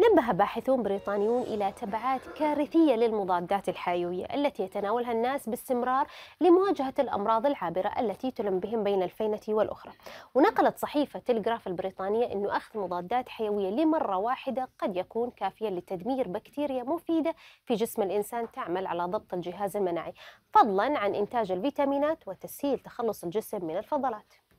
نبه باحثون بريطانيون إلى تبعات كارثية للمضادات الحيوية التي يتناولها الناس باستمرار لمواجهة الأمراض العابرة التي تلم بهم بين الفينة والأخرى ونقلت صحيفة تلغراف البريطانية أن أخذ مضادات حيوية لمرة واحدة قد يكون كافيا لتدمير بكتيريا مفيدة في جسم الإنسان تعمل على ضبط الجهاز المناعي فضلا عن إنتاج الفيتامينات وتسهيل تخلص الجسم من الفضلات